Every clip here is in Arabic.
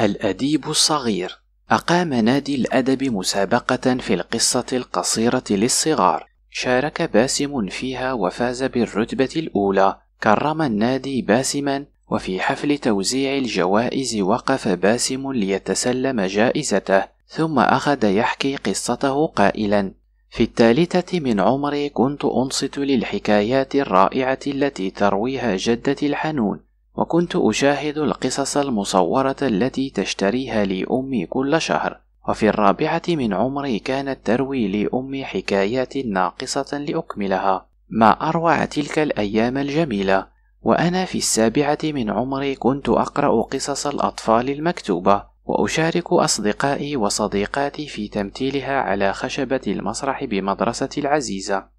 الأديب الصغير أقام نادي الأدب مسابقة في القصة القصيرة للصغار شارك باسم فيها وفاز بالرتبة الأولى كرم النادي باسما وفي حفل توزيع الجوائز وقف باسم ليتسلم جائزته ثم أخذ يحكي قصته قائلا في الثالثة من عمري كنت أنصت للحكايات الرائعة التي ترويها جدتي الحنون وكنت أشاهد القصص المصورة التي تشتريها لي أمي كل شهر وفي الرابعة من عمري كانت تروي لي أمي حكايات ناقصة لأكملها ما أروع تلك الأيام الجميلة وأنا في السابعة من عمري كنت أقرأ قصص الأطفال المكتوبة وأشارك أصدقائي وصديقاتي في تمثيلها على خشبة المسرح بمدرسة العزيزة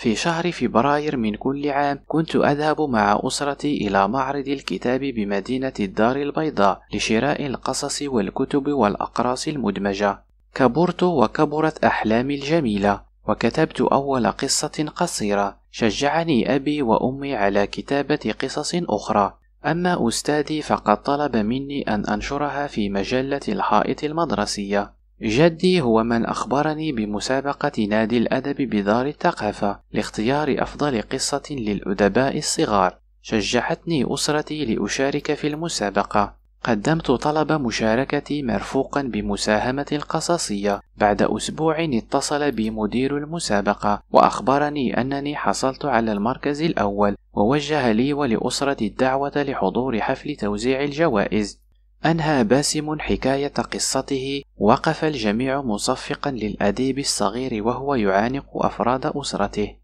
في شهر فبراير من كل عام كنت أذهب مع أسرتي إلى معرض الكتاب بمدينة الدار البيضاء لشراء القصص والكتب والأقراص المدمجة كبرت وكبرت أحلامي الجميلة وكتبت أول قصة قصيرة شجعني أبي وأمي على كتابة قصص أخرى أما أستاذي فقد طلب مني أن أنشرها في مجلة الحائط المدرسية جدي هو من أخبرني بمسابقة نادي الأدب بدار الثقافة لاختيار أفضل قصة للأدباء الصغار شجعتني أسرتي لأشارك في المسابقة قدمت طلب مشاركتي مرفوقا بمساهمة القصصية بعد أسبوع اتصل بي مدير المسابقة وأخبرني أنني حصلت على المركز الأول ووجه لي ولأسرتي الدعوة لحضور حفل توزيع الجوائز أنهى باسم حكاية قصته وقف الجميع مصفقا للأديب الصغير وهو يعانق أفراد أسرته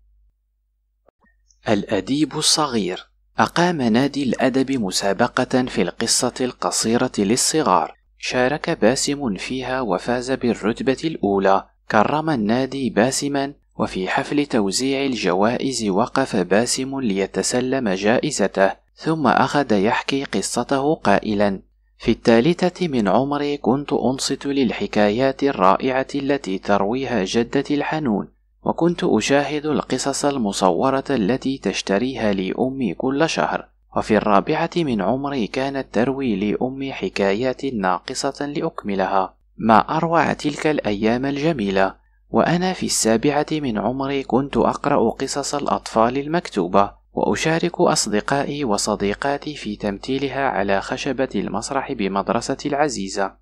الأديب الصغير أقام نادي الأدب مسابقة في القصة القصيرة للصغار شارك باسم فيها وفاز بالرتبة الأولى كرم النادي باسما وفي حفل توزيع الجوائز وقف باسم ليتسلم جائزته ثم أخذ يحكي قصته قائلا في الثالثة من عمري كنت أنصت للحكايات الرائعة التي ترويها جدتي الحنون وكنت أشاهد القصص المصورة التي تشتريها لي أمي كل شهر وفي الرابعة من عمري كانت تروي لي أمي حكايات ناقصة لأكملها ما أروع تلك الأيام الجميلة وأنا في السابعة من عمري كنت أقرأ قصص الأطفال المكتوبة وأشارك أصدقائي وصديقاتي في تمثيلها على خشبة المسرح بمدرسة العزيزة.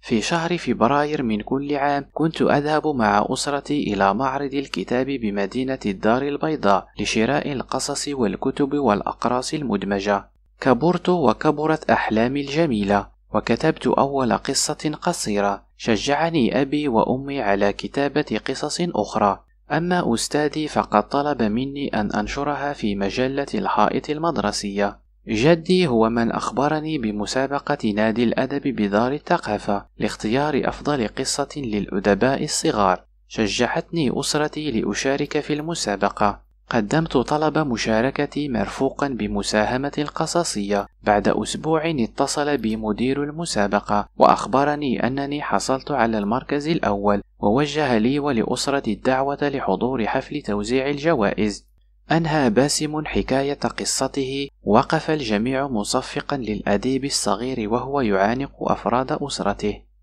في شهر فبراير من كل عام كنت أذهب مع أسرتي إلى معرض الكتاب بمدينة الدار البيضاء لشراء القصص والكتب والأقراص المدمجة. كبرت وكبرت أحلامي الجميلة، وكتبت أول قصة قصيرة. شجعني أبي وأمي على كتابة قصص أخرى، أما أستاذي فقد طلب مني أن أنشرها في مجلة الحائط المدرسية. جدي هو من أخبرني بمسابقة نادي الأدب بدار الثقافة لاختيار أفضل قصة للأدباء الصغار. شجعتني أسرتي لأشارك في المسابقة قدمت طلب مشاركتي مرفوقا بمساهمة القصصية بعد أسبوع اتصل بي مدير المسابقة وأخبرني أنني حصلت على المركز الأول ووجه لي ولأسرتي الدعوة لحضور حفل توزيع الجوائز أنهى باسم حكاية قصته وقف الجميع مصفقا للأديب الصغير وهو يعانق أفراد أسرته